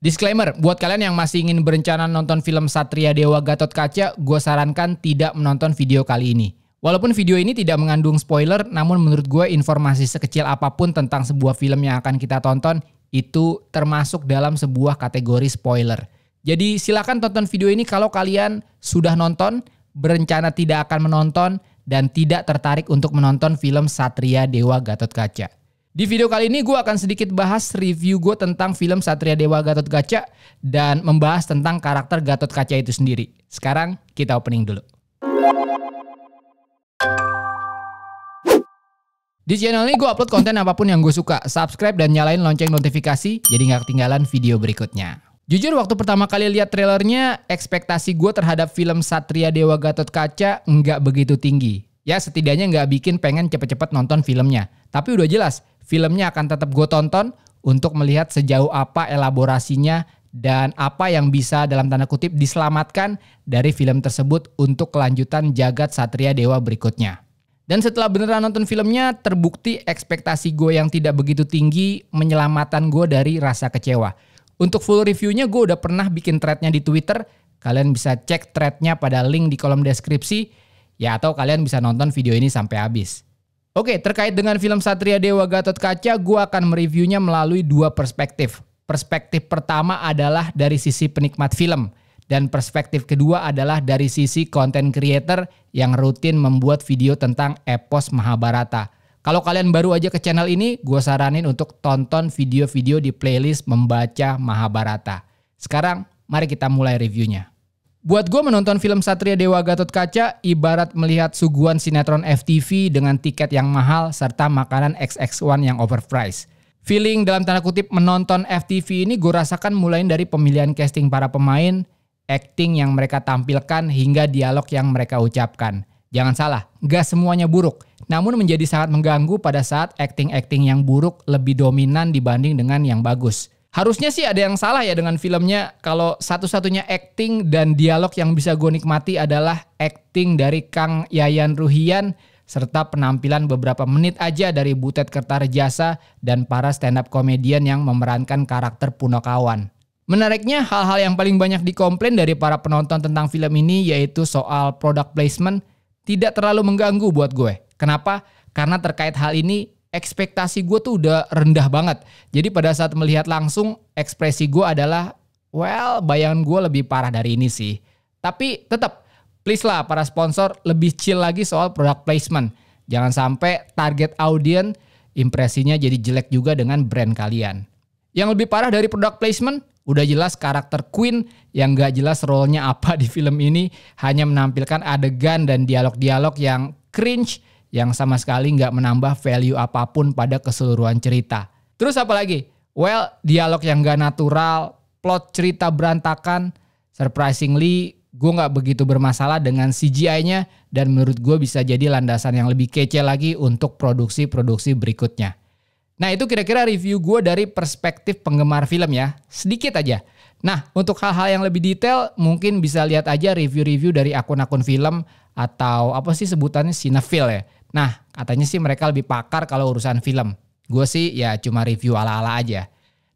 Disclaimer, buat kalian yang masih ingin berencana nonton film Satria Dewa Gatot Kaca, gue sarankan tidak menonton video kali ini. Walaupun video ini tidak mengandung spoiler, namun menurut gue informasi sekecil apapun tentang sebuah film yang akan kita tonton, itu termasuk dalam sebuah kategori spoiler. Jadi silakan tonton video ini kalau kalian sudah nonton, berencana tidak akan menonton, dan tidak tertarik untuk menonton film Satria Dewa Gatot Kaca. Di video kali ini gue akan sedikit bahas review gue tentang film Satria Dewa Gatot Kaca dan membahas tentang karakter Gatot Kaca itu sendiri. Sekarang kita opening dulu. Di channel ini gue upload konten apapun yang gue suka. Subscribe dan nyalain lonceng notifikasi jadi nggak ketinggalan video berikutnya. Jujur waktu pertama kali lihat trailernya, ekspektasi gue terhadap film Satria Dewa Gatot Kaca nggak begitu tinggi. Ya setidaknya nggak bikin pengen cepet-cepet nonton filmnya. Tapi udah jelas, filmnya akan tetap gue tonton untuk melihat sejauh apa elaborasinya dan apa yang bisa dalam tanda kutip diselamatkan dari film tersebut untuk kelanjutan jagat satria dewa berikutnya. Dan setelah beneran nonton filmnya, terbukti ekspektasi gue yang tidak begitu tinggi menyelamatkan gue dari rasa kecewa. Untuk full reviewnya gue udah pernah bikin threadnya di Twitter. Kalian bisa cek threadnya pada link di kolom deskripsi. Ya atau kalian bisa nonton video ini sampai habis. Oke, terkait dengan film Satria Dewa Gatot Kaca, gue akan mereviewnya melalui dua perspektif. Perspektif pertama adalah dari sisi penikmat film. Dan perspektif kedua adalah dari sisi konten creator yang rutin membuat video tentang epos Mahabharata. Kalau kalian baru aja ke channel ini, gue saranin untuk tonton video-video di playlist Membaca Mahabharata. Sekarang, mari kita mulai reviewnya. Buat gue menonton film Satria Dewa Gatot Kaca ibarat melihat suguhan sinetron FTV dengan tiket yang mahal serta makanan XX1 yang overpriced. Feeling dalam tanda kutip menonton FTV ini gue rasakan mulai dari pemilihan casting para pemain, acting yang mereka tampilkan hingga dialog yang mereka ucapkan. Jangan salah, gak semuanya buruk. Namun menjadi sangat mengganggu pada saat acting-acting yang buruk lebih dominan dibanding dengan yang bagus. Harusnya sih ada yang salah ya dengan filmnya kalau satu-satunya acting dan dialog yang bisa gue nikmati adalah acting dari Kang Yayan Ruhian serta penampilan beberapa menit aja dari Butet Kertarejasa dan para stand up komedian yang memerankan karakter Punokawan. Menariknya hal-hal yang paling banyak dikomplain dari para penonton tentang film ini yaitu soal product placement tidak terlalu mengganggu buat gue. Kenapa? Karena terkait hal ini ekspektasi gue tuh udah rendah banget. Jadi pada saat melihat langsung ekspresi gue adalah well bayangan gue lebih parah dari ini sih. Tapi tetap please lah para sponsor lebih chill lagi soal product placement. Jangan sampai target audience impresinya jadi jelek juga dengan brand kalian. Yang lebih parah dari product placement, udah jelas karakter Queen yang gak jelas role-nya apa di film ini, hanya menampilkan adegan dan dialog-dialog yang cringe yang sama sekali nggak menambah value apapun pada keseluruhan cerita. Terus apa lagi? Well, dialog yang nggak natural, plot cerita berantakan, surprisingly gue nggak begitu bermasalah dengan CGI-nya dan menurut gue bisa jadi landasan yang lebih kece lagi untuk produksi-produksi berikutnya. Nah itu kira-kira review gue dari perspektif penggemar film ya, sedikit aja. Nah untuk hal-hal yang lebih detail mungkin bisa lihat aja review-review dari akun-akun film atau apa sih sebutannya sinefil ya. Nah, katanya sih mereka lebih pakar kalau urusan film. Gue sih ya cuma review ala-ala aja.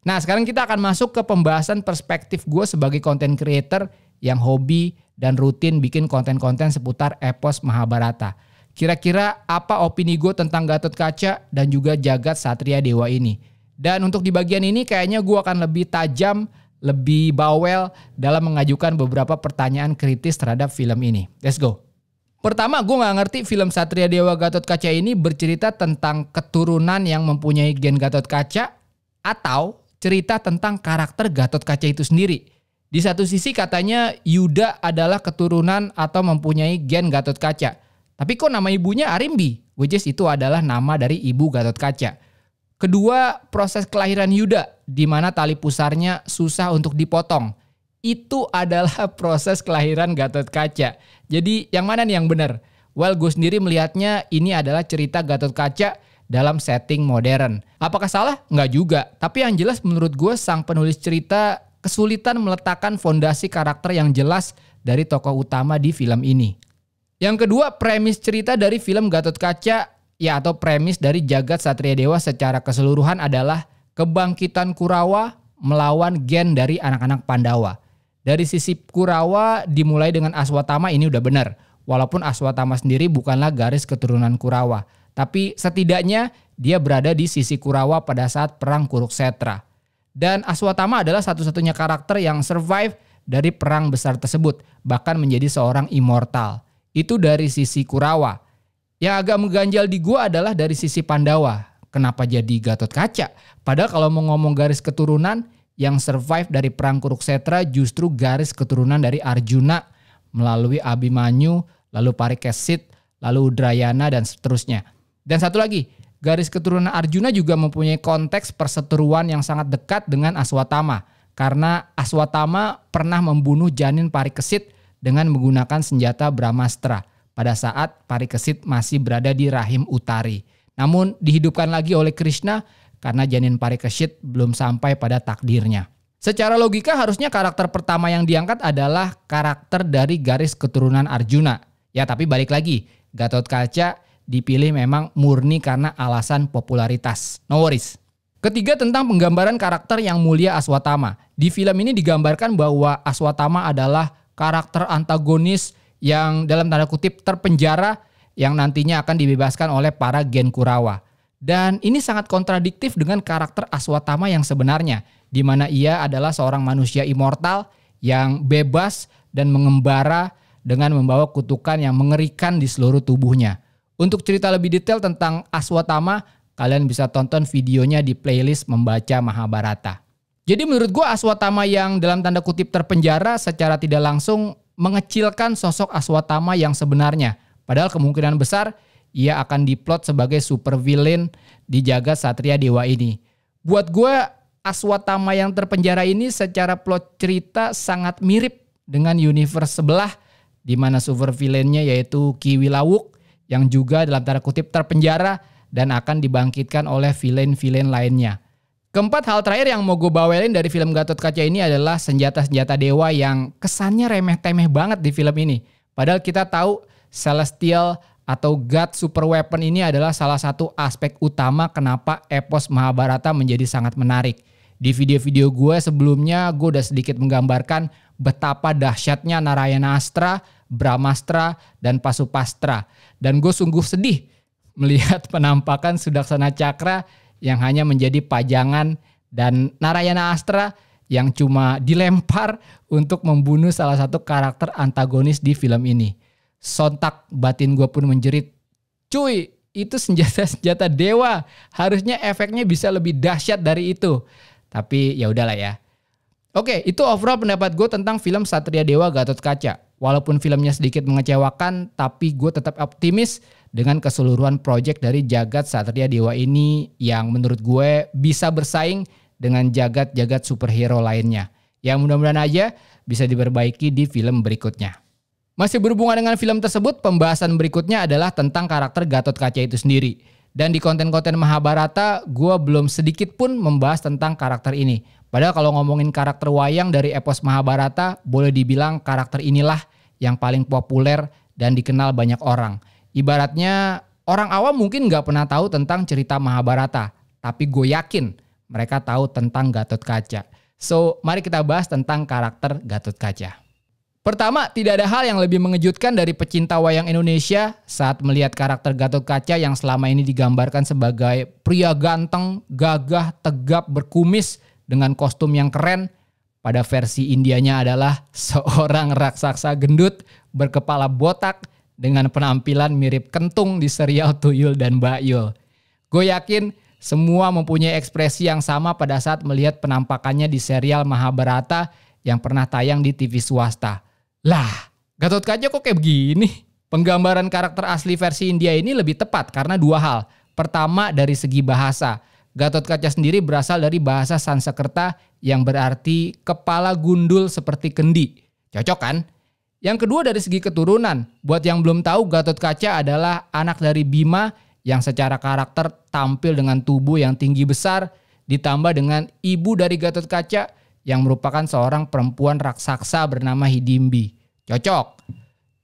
Nah, sekarang kita akan masuk ke pembahasan perspektif gue sebagai content creator yang hobi dan rutin bikin konten-konten seputar epos Mahabharata. Kira-kira apa opini gue tentang Gatot Kaca dan juga Jagat Satria Dewa ini. Dan untuk di bagian ini kayaknya gue akan lebih tajam, lebih bawel dalam mengajukan beberapa pertanyaan kritis terhadap film ini. Let's go. Pertama, gue gak ngerti film Satria Dewa Gatot Kaca ini bercerita tentang keturunan yang mempunyai gen Gatot Kaca atau cerita tentang karakter Gatot Kaca itu sendiri. Di satu sisi katanya Yuda adalah keturunan atau mempunyai gen Gatot Kaca. Tapi kok nama ibunya Arimbi? Which is itu adalah nama dari ibu Gatot Kaca. Kedua, proses kelahiran Yuda di mana tali pusarnya susah untuk dipotong itu adalah proses kelahiran Gatot Kaca. Jadi yang mana nih yang benar? Well, gue sendiri melihatnya ini adalah cerita Gatot Kaca dalam setting modern. Apakah salah? Nggak juga. Tapi yang jelas menurut gue sang penulis cerita kesulitan meletakkan fondasi karakter yang jelas dari tokoh utama di film ini. Yang kedua, premis cerita dari film Gatot Kaca ya atau premis dari Jagat Satria Dewa secara keseluruhan adalah kebangkitan Kurawa melawan gen dari anak-anak Pandawa. Dari sisi Kurawa dimulai dengan Aswatama ini udah benar. Walaupun Aswatama sendiri bukanlah garis keturunan Kurawa. Tapi setidaknya dia berada di sisi Kurawa pada saat Perang Kuruksetra. Dan Aswatama adalah satu-satunya karakter yang survive dari perang besar tersebut. Bahkan menjadi seorang immortal. Itu dari sisi Kurawa. Yang agak mengganjal di gua adalah dari sisi Pandawa. Kenapa jadi Gatot Kaca? Padahal kalau mau ngomong garis keturunan, yang survive dari perang kuruksetra justru garis keturunan dari Arjuna melalui Abimanyu, lalu Parikesit, lalu Udrayana dan seterusnya. Dan satu lagi, garis keturunan Arjuna juga mempunyai konteks perseteruan yang sangat dekat dengan Aswatama karena Aswatama pernah membunuh janin Parikesit dengan menggunakan senjata Brahmastra pada saat Parikesit masih berada di rahim Utari. Namun dihidupkan lagi oleh Krishna karena janin Parikesit belum sampai pada takdirnya. Secara logika harusnya karakter pertama yang diangkat adalah karakter dari garis keturunan Arjuna. Ya tapi balik lagi, Gatot Kaca dipilih memang murni karena alasan popularitas. No worries. Ketiga tentang penggambaran karakter yang mulia Aswatama. Di film ini digambarkan bahwa Aswatama adalah karakter antagonis yang dalam tanda kutip terpenjara yang nantinya akan dibebaskan oleh para Gen Kurawa. Dan ini sangat kontradiktif dengan karakter Aswatama yang sebenarnya, di mana ia adalah seorang manusia immortal yang bebas dan mengembara dengan membawa kutukan yang mengerikan di seluruh tubuhnya. Untuk cerita lebih detail tentang Aswatama, kalian bisa tonton videonya di playlist Membaca Mahabharata. Jadi menurut gue Aswatama yang dalam tanda kutip terpenjara secara tidak langsung mengecilkan sosok Aswatama yang sebenarnya. Padahal kemungkinan besar ia akan diplot sebagai super villain di jaga satria dewa ini. Buat gue Aswatama yang terpenjara ini secara plot cerita sangat mirip dengan universe sebelah di mana super villainnya yaitu Kiwi Lawuk yang juga dalam tanda kutip terpenjara dan akan dibangkitkan oleh villain-villain lainnya. Keempat hal terakhir yang mau gue bawelin dari film Gatot Kaca ini adalah senjata-senjata dewa yang kesannya remeh-temeh banget di film ini. Padahal kita tahu Celestial atau God Super Weapon ini adalah salah satu aspek utama kenapa epos Mahabharata menjadi sangat menarik. Di video-video gue sebelumnya gue udah sedikit menggambarkan betapa dahsyatnya Narayana Astra, Brahmastra, dan Pasupastra. Dan gue sungguh sedih melihat penampakan Sudaksana Cakra yang hanya menjadi pajangan dan Narayana Astra yang cuma dilempar untuk membunuh salah satu karakter antagonis di film ini. Sontak batin gue pun menjerit. Cuy, itu senjata-senjata dewa. Harusnya efeknya bisa lebih dahsyat dari itu. Tapi ya udahlah ya. Oke, itu overall pendapat gue tentang film Satria Dewa Gatot Kaca. Walaupun filmnya sedikit mengecewakan, tapi gue tetap optimis dengan keseluruhan proyek dari jagat Satria Dewa ini yang menurut gue bisa bersaing dengan jagat-jagat superhero lainnya. Yang mudah-mudahan aja bisa diperbaiki di film berikutnya. Masih berhubungan dengan film tersebut, pembahasan berikutnya adalah tentang karakter Gatot Kaca itu sendiri. Dan di konten-konten Mahabharata, gue belum sedikit pun membahas tentang karakter ini. Padahal kalau ngomongin karakter wayang dari epos Mahabharata, boleh dibilang karakter inilah yang paling populer dan dikenal banyak orang. Ibaratnya orang awam mungkin gak pernah tahu tentang cerita Mahabharata, tapi gue yakin mereka tahu tentang Gatot Kaca. So, mari kita bahas tentang karakter Gatot Kaca. Pertama, tidak ada hal yang lebih mengejutkan dari pecinta wayang Indonesia saat melihat karakter Gatot Kaca yang selama ini digambarkan sebagai pria ganteng, gagah, tegap, berkumis dengan kostum yang keren. Pada versi Indianya adalah seorang raksasa gendut berkepala botak dengan penampilan mirip kentung di serial Tuyul dan Bayul. Gue yakin semua mempunyai ekspresi yang sama pada saat melihat penampakannya di serial Mahabharata yang pernah tayang di TV swasta. Lah, Gatot Kaca kok kayak begini? Penggambaran karakter asli versi India ini lebih tepat karena dua hal. Pertama dari segi bahasa. Gatot Kaca sendiri berasal dari bahasa Sansekerta yang berarti kepala gundul seperti kendi. Cocok kan? Yang kedua dari segi keturunan. Buat yang belum tahu Gatot Kaca adalah anak dari Bima yang secara karakter tampil dengan tubuh yang tinggi besar ditambah dengan ibu dari Gatot Kaca yang merupakan seorang perempuan raksasa bernama Hidimbi. Cocok.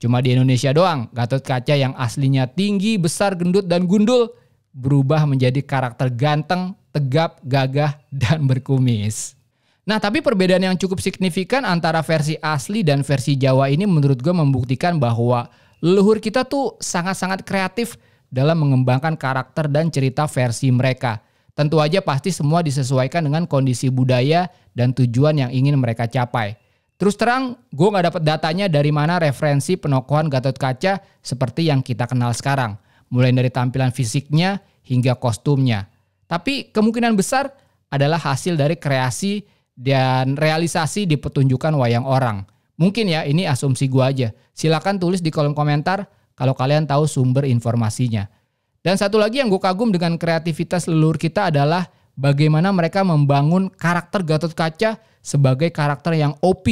Cuma di Indonesia doang, Gatot Kaca yang aslinya tinggi, besar, gendut, dan gundul berubah menjadi karakter ganteng, tegap, gagah, dan berkumis. Nah, tapi perbedaan yang cukup signifikan antara versi asli dan versi Jawa ini menurut gue membuktikan bahwa leluhur kita tuh sangat-sangat kreatif dalam mengembangkan karakter dan cerita versi mereka. Tentu aja pasti semua disesuaikan dengan kondisi budaya dan tujuan yang ingin mereka capai. Terus terang, gue gak dapat datanya dari mana referensi penokohan Gatot Kaca seperti yang kita kenal sekarang. Mulai dari tampilan fisiknya hingga kostumnya. Tapi kemungkinan besar adalah hasil dari kreasi dan realisasi di petunjukan wayang orang. Mungkin ya, ini asumsi gue aja. Silahkan tulis di kolom komentar kalau kalian tahu sumber informasinya. Dan satu lagi yang gue kagum dengan kreativitas leluhur kita adalah bagaimana mereka membangun karakter Gatot Kaca sebagai karakter yang OP.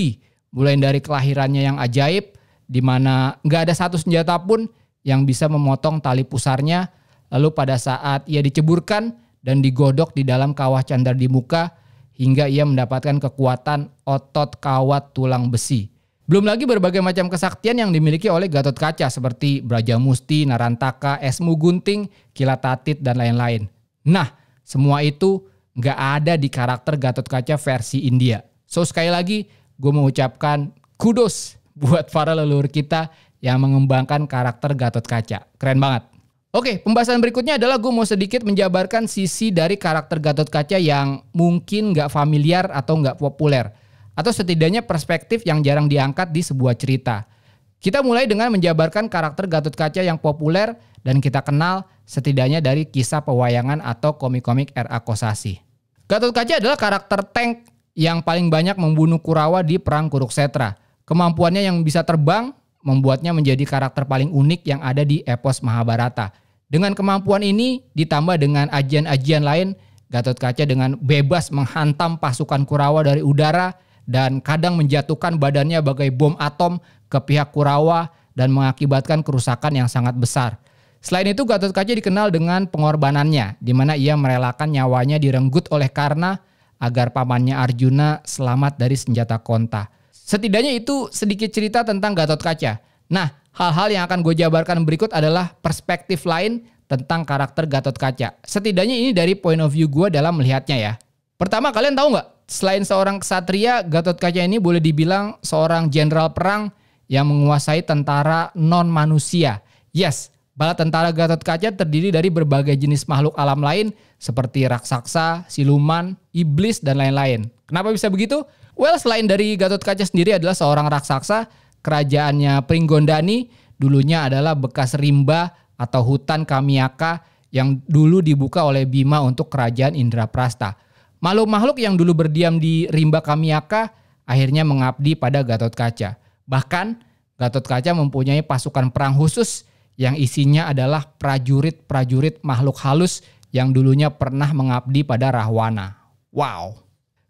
Mulai dari kelahirannya yang ajaib, di mana nggak ada satu senjata pun yang bisa memotong tali pusarnya. Lalu pada saat ia diceburkan dan digodok di dalam kawah candar di muka, hingga ia mendapatkan kekuatan otot kawat tulang besi. Belum lagi berbagai macam kesaktian yang dimiliki oleh Gatot Kaca seperti Musti, Narantaka, Esmu Gunting, Kilat Tatit, dan lain-lain. Nah, semua itu nggak ada di karakter Gatot Kaca versi India. So sekali lagi, gue mengucapkan kudos buat para leluhur kita yang mengembangkan karakter Gatot Kaca. Keren banget. Oke, pembahasan berikutnya adalah gue mau sedikit menjabarkan sisi dari karakter Gatot Kaca yang mungkin nggak familiar atau nggak populer atau setidaknya perspektif yang jarang diangkat di sebuah cerita. Kita mulai dengan menjabarkan karakter Gatot Kaca yang populer dan kita kenal setidaknya dari kisah pewayangan atau komik-komik R.A. Kosasi. Gatot Kaca adalah karakter tank yang paling banyak membunuh Kurawa di Perang Kuruksetra. Kemampuannya yang bisa terbang membuatnya menjadi karakter paling unik yang ada di epos Mahabharata. Dengan kemampuan ini ditambah dengan ajian-ajian lain, Gatot Kaca dengan bebas menghantam pasukan Kurawa dari udara dan kadang menjatuhkan badannya bagai bom atom ke pihak Kurawa dan mengakibatkan kerusakan yang sangat besar. Selain itu Gatot Kaca dikenal dengan pengorbanannya di mana ia merelakan nyawanya direnggut oleh Karna agar pamannya Arjuna selamat dari senjata Konta. Setidaknya itu sedikit cerita tentang Gatot Kaca. Nah, hal-hal yang akan gue jabarkan berikut adalah perspektif lain tentang karakter Gatot Kaca. Setidaknya ini dari point of view gue dalam melihatnya ya. Pertama, kalian tahu nggak selain seorang kesatria, Gatot Kaca ini boleh dibilang seorang jenderal perang yang menguasai tentara non manusia. Yes, bala tentara Gatot Kaca terdiri dari berbagai jenis makhluk alam lain seperti raksasa, siluman, iblis dan lain-lain. Kenapa bisa begitu? Well, selain dari Gatot Kaca sendiri adalah seorang raksasa, kerajaannya Pringgondani dulunya adalah bekas rimba atau hutan Kamiaka yang dulu dibuka oleh Bima untuk kerajaan Indraprasta. Makhluk-makhluk yang dulu berdiam di rimba Kamiaka akhirnya mengabdi pada Gatot Kaca. Bahkan Gatot Kaca mempunyai pasukan perang khusus yang isinya adalah prajurit-prajurit makhluk halus yang dulunya pernah mengabdi pada Rahwana. Wow.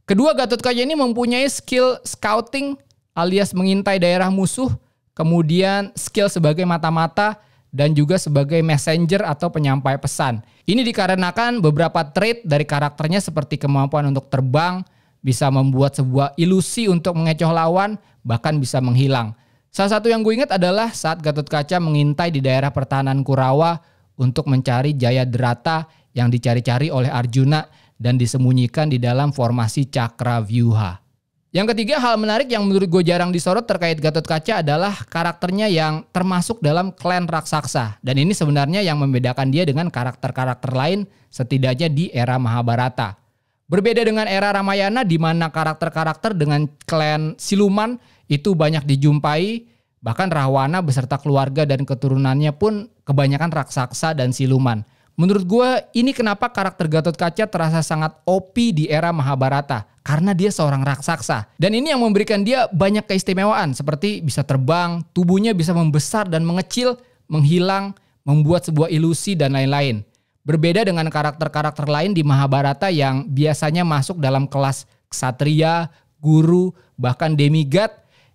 Kedua Gatot Kaca ini mempunyai skill scouting alias mengintai daerah musuh, kemudian skill sebagai mata-mata dan juga sebagai messenger atau penyampai pesan. Ini dikarenakan beberapa trait dari karakternya seperti kemampuan untuk terbang, bisa membuat sebuah ilusi untuk mengecoh lawan, bahkan bisa menghilang. Salah satu yang gue ingat adalah saat Gatot Kaca mengintai di daerah pertahanan Kurawa untuk mencari Jaya Derata yang dicari-cari oleh Arjuna dan disembunyikan di dalam formasi Cakra Vyuha. Yang ketiga hal menarik yang menurut gue jarang disorot terkait Gatot Kaca adalah karakternya yang termasuk dalam klan raksasa. Dan ini sebenarnya yang membedakan dia dengan karakter-karakter lain setidaknya di era Mahabharata. Berbeda dengan era Ramayana di mana karakter-karakter dengan klan siluman itu banyak dijumpai. Bahkan Rahwana beserta keluarga dan keturunannya pun kebanyakan raksasa dan siluman. Menurut gue ini kenapa karakter Gatot Kaca terasa sangat OP di era Mahabharata. Karena dia seorang raksasa. Dan ini yang memberikan dia banyak keistimewaan. Seperti bisa terbang, tubuhnya bisa membesar dan mengecil, menghilang, membuat sebuah ilusi dan lain-lain. Berbeda dengan karakter-karakter lain di Mahabharata yang biasanya masuk dalam kelas ksatria, guru, bahkan demigod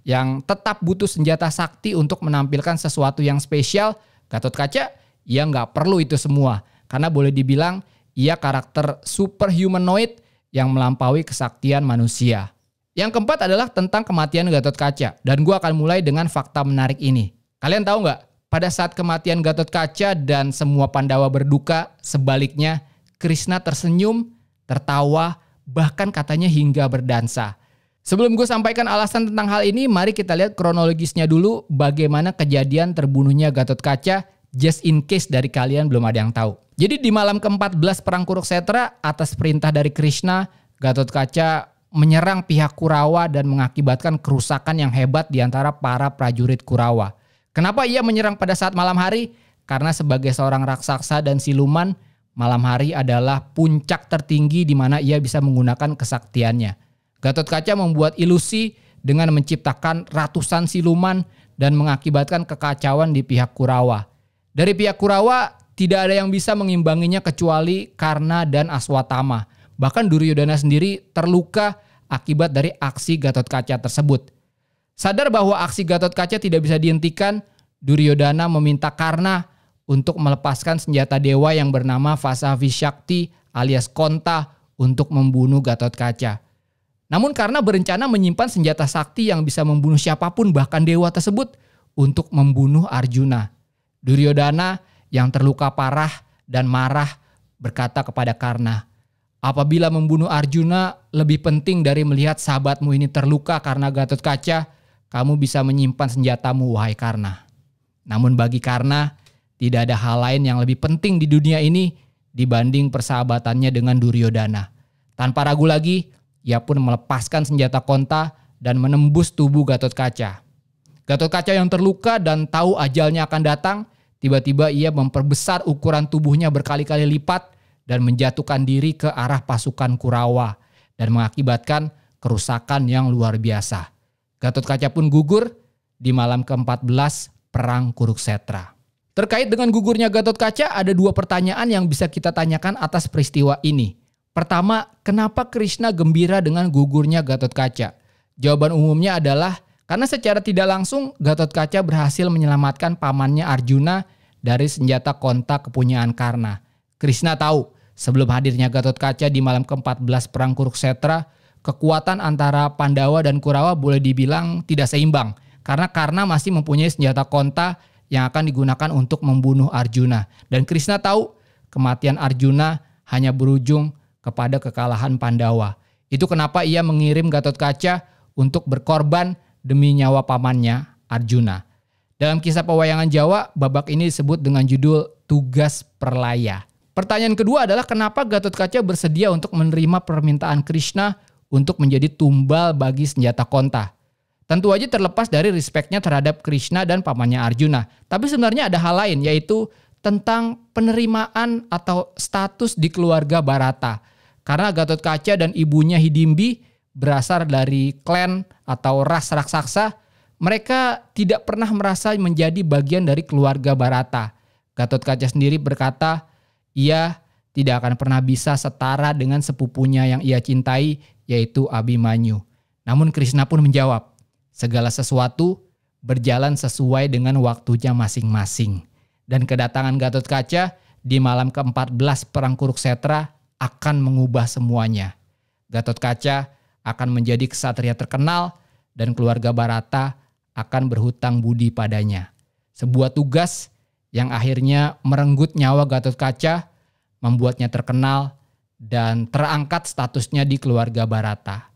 yang tetap butuh senjata sakti untuk menampilkan sesuatu yang spesial, Gatot Kaca ya nggak perlu itu semua karena boleh dibilang ia karakter super humanoid yang melampaui kesaktian manusia. Yang keempat adalah tentang kematian Gatot Kaca. Dan gue akan mulai dengan fakta menarik ini. Kalian tahu nggak? Pada saat kematian Gatot Kaca dan semua Pandawa berduka, sebaliknya Krishna tersenyum, tertawa, bahkan katanya hingga berdansa. Sebelum gue sampaikan alasan tentang hal ini, mari kita lihat kronologisnya dulu bagaimana kejadian terbunuhnya Gatot Kaca Just in case dari kalian belum ada yang tahu. Jadi di malam ke-14 perang Kuruksetra, atas perintah dari Krishna, Gatot Gatotkaca menyerang pihak Kurawa dan mengakibatkan kerusakan yang hebat di antara para prajurit Kurawa. Kenapa ia menyerang pada saat malam hari? Karena sebagai seorang raksasa dan siluman, malam hari adalah puncak tertinggi di mana ia bisa menggunakan kesaktiannya. Gatot Gatotkaca membuat ilusi dengan menciptakan ratusan siluman dan mengakibatkan kekacauan di pihak Kurawa. Dari pihak Kurawa tidak ada yang bisa mengimbanginya kecuali Karna dan Aswatama. Bahkan Duryodhana sendiri terluka akibat dari aksi Gatot Kaca tersebut. Sadar bahwa aksi Gatot Kaca tidak bisa dihentikan, Duryodhana meminta Karna untuk melepaskan senjata dewa yang bernama Vasavi Shakti alias Konta untuk membunuh Gatot Kaca. Namun karena berencana menyimpan senjata sakti yang bisa membunuh siapapun bahkan dewa tersebut untuk membunuh Arjuna. Duryodhana yang terluka parah dan marah berkata kepada Karna, Apabila membunuh Arjuna lebih penting dari melihat sahabatmu ini terluka karena Gatot Kaca, kamu bisa menyimpan senjatamu wahai Karna. Namun bagi Karna, tidak ada hal lain yang lebih penting di dunia ini dibanding persahabatannya dengan Duryodhana. Tanpa ragu lagi, ia pun melepaskan senjata konta dan menembus tubuh Gatot Kaca. Gatot Kaca yang terluka dan tahu ajalnya akan datang, Tiba-tiba ia memperbesar ukuran tubuhnya berkali-kali lipat dan menjatuhkan diri ke arah pasukan Kurawa dan mengakibatkan kerusakan yang luar biasa. Gatot Kaca pun gugur di malam ke-14 Perang Kuruksetra. Terkait dengan gugurnya Gatot Kaca, ada dua pertanyaan yang bisa kita tanyakan atas peristiwa ini. Pertama, kenapa Krishna gembira dengan gugurnya Gatot Kaca? Jawaban umumnya adalah karena secara tidak langsung Gatot Kaca berhasil menyelamatkan pamannya Arjuna dari senjata kontak kepunyaan Karna. Krishna tahu sebelum hadirnya Gatot Kaca di malam ke-14 perang Kuruksetra, kekuatan antara Pandawa dan Kurawa boleh dibilang tidak seimbang karena Karna masih mempunyai senjata kontak yang akan digunakan untuk membunuh Arjuna dan Krishna tahu kematian Arjuna hanya berujung kepada kekalahan Pandawa. Itu kenapa ia mengirim Gatot Kaca untuk berkorban demi nyawa pamannya Arjuna. Dalam kisah pewayangan Jawa, babak ini disebut dengan judul Tugas Perlaya. Pertanyaan kedua adalah kenapa Gatot Kaca bersedia untuk menerima permintaan Krishna untuk menjadi tumbal bagi senjata konta. Tentu aja terlepas dari respeknya terhadap Krishna dan pamannya Arjuna. Tapi sebenarnya ada hal lain yaitu tentang penerimaan atau status di keluarga Barata. Karena Gatot Kaca dan ibunya Hidimbi berasal dari klan atau ras raksasa mereka tidak pernah merasa menjadi bagian dari keluarga Barata. Gatot Kaca sendiri berkata, ia tidak akan pernah bisa setara dengan sepupunya yang ia cintai, yaitu Abimanyu. Namun Krishna pun menjawab, segala sesuatu berjalan sesuai dengan waktunya masing-masing. Dan kedatangan Gatot Kaca di malam ke-14 Perang Setra akan mengubah semuanya. Gatot Kaca akan menjadi kesatria terkenal dan keluarga Barata akan berhutang budi padanya. Sebuah tugas yang akhirnya merenggut nyawa Gatot Kaca, membuatnya terkenal dan terangkat statusnya di keluarga Barata.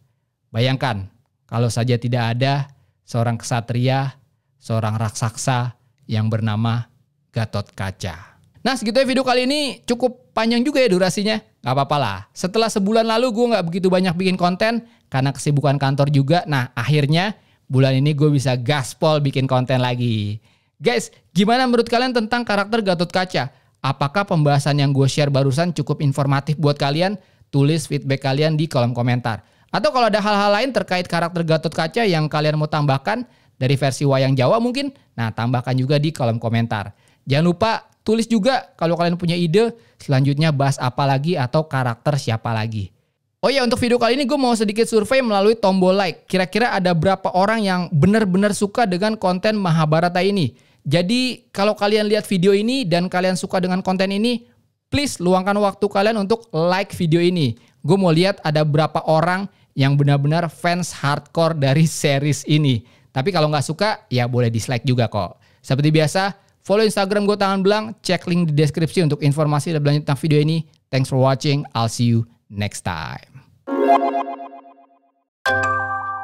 Bayangkan kalau saja tidak ada seorang kesatria, seorang raksasa yang bernama Gatot Kaca. Nah segitu ya video kali ini cukup panjang juga ya durasinya. Gak apa-apa lah. Setelah sebulan lalu gue gak begitu banyak bikin konten karena kesibukan kantor juga. Nah akhirnya bulan ini gue bisa gaspol bikin konten lagi. Guys, gimana menurut kalian tentang karakter Gatot Kaca? Apakah pembahasan yang gue share barusan cukup informatif buat kalian? Tulis feedback kalian di kolom komentar. Atau kalau ada hal-hal lain terkait karakter Gatot Kaca yang kalian mau tambahkan dari versi wayang Jawa mungkin, nah tambahkan juga di kolom komentar. Jangan lupa tulis juga kalau kalian punya ide selanjutnya bahas apa lagi atau karakter siapa lagi. Oh iya untuk video kali ini gue mau sedikit survei melalui tombol like. Kira-kira ada berapa orang yang benar-benar suka dengan konten Mahabharata ini? Jadi kalau kalian lihat video ini dan kalian suka dengan konten ini, please luangkan waktu kalian untuk like video ini. Gue mau lihat ada berapa orang yang benar-benar fans hardcore dari series ini. Tapi kalau nggak suka, ya boleh dislike juga kok. Seperti biasa, follow Instagram gue tangan belang, cek link di deskripsi untuk informasi lebih lanjut tentang video ini. Thanks for watching, I'll see you next time. Thank you.